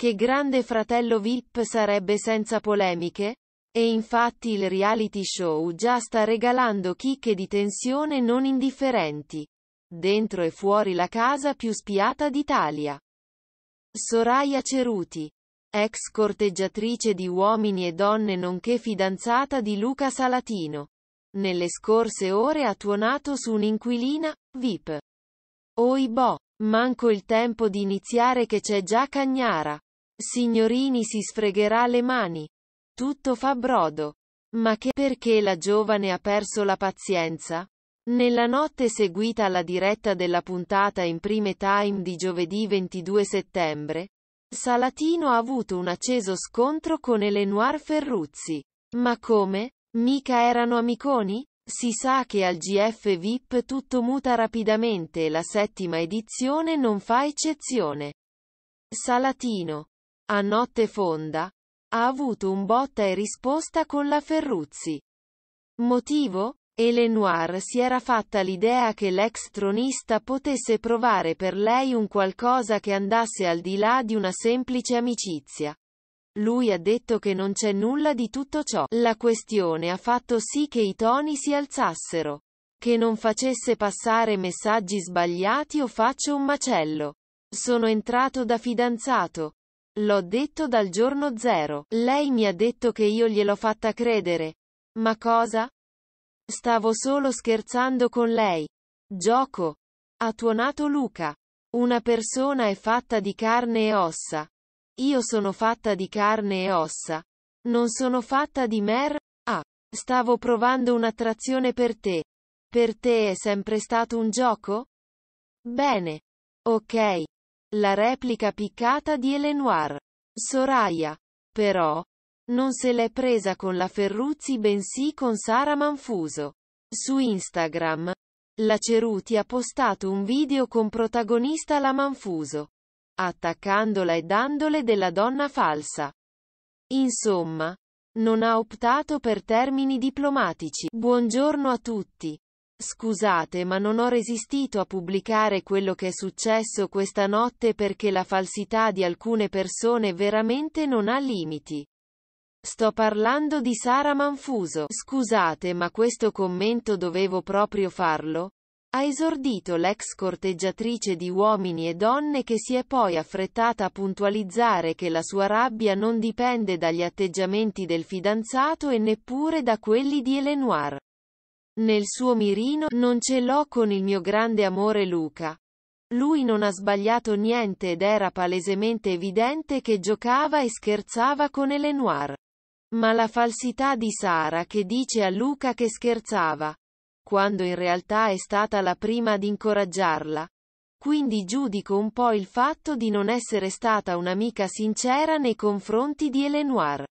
Che Grande Fratello VIP sarebbe senza polemiche? E infatti il reality show già sta regalando chicche di tensione non indifferenti. Dentro e fuori la casa più spiata d'Italia. Soraya Ceruti ex corteggiatrice di uomini e donne nonché fidanzata di Luca Salatino. Nelle scorse ore ha tuonato su un'inquilina, VIP. Oibò, manco il tempo di iniziare che c'è già Cagnara. Signorini si sfregherà le mani. Tutto fa brodo. Ma che perché la giovane ha perso la pazienza? Nella notte seguita alla diretta della puntata in prime time di giovedì 22 settembre, Salatino ha avuto un acceso scontro con Elenoir Ferruzzi. Ma come? Mica erano amiconi? Si sa che al GF VIP tutto muta rapidamente e la settima edizione non fa eccezione. Salatino, a notte fonda, ha avuto un botta e risposta con la Ferruzzi. Motivo? Elenoir si era fatta l'idea che l'ex tronista potesse provare per lei un qualcosa che andasse al di là di una semplice amicizia. Lui ha detto che non c'è nulla di tutto ciò. La questione ha fatto sì che i toni si alzassero. Che non facesse passare messaggi sbagliati o faccio un macello. Sono entrato da fidanzato. L'ho detto dal giorno zero. Lei mi ha detto che io gliel'ho fatta credere. Ma cosa? Stavo solo scherzando con lei. Gioco. Ha tuonato Luca. Una persona è fatta di carne e ossa. Io sono fatta di carne e ossa. Non sono fatta di mer. Ah. Stavo provando un'attrazione per te. Per te è sempre stato un gioco? Bene. Ok. La replica piccata di Elenoir. Soraya. Però. Non se l'è presa con la Ferruzzi bensì con Sara Manfuso. Su Instagram. La Ceruti ha postato un video con protagonista la Manfuso. Attaccandola e dandole della donna falsa. Insomma. Non ha optato per termini diplomatici. Buongiorno a tutti. Scusate ma non ho resistito a pubblicare quello che è successo questa notte perché la falsità di alcune persone veramente non ha limiti. Sto parlando di Sara Manfuso. Scusate ma questo commento dovevo proprio farlo? Ha esordito l'ex corteggiatrice di uomini e donne che si è poi affrettata a puntualizzare che la sua rabbia non dipende dagli atteggiamenti del fidanzato e neppure da quelli di Elenoir. Nel suo mirino, non ce l'ho con il mio grande amore Luca. Lui non ha sbagliato niente ed era palesemente evidente che giocava e scherzava con Elenoir. Ma la falsità di Sara che dice a Luca che scherzava, quando in realtà è stata la prima ad incoraggiarla. Quindi giudico un po' il fatto di non essere stata un'amica sincera nei confronti di Elenoir.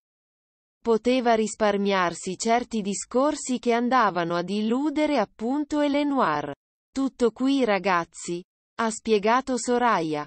Poteva risparmiarsi certi discorsi che andavano ad illudere appunto Elenoir. Tutto qui ragazzi. Ha spiegato Soraya.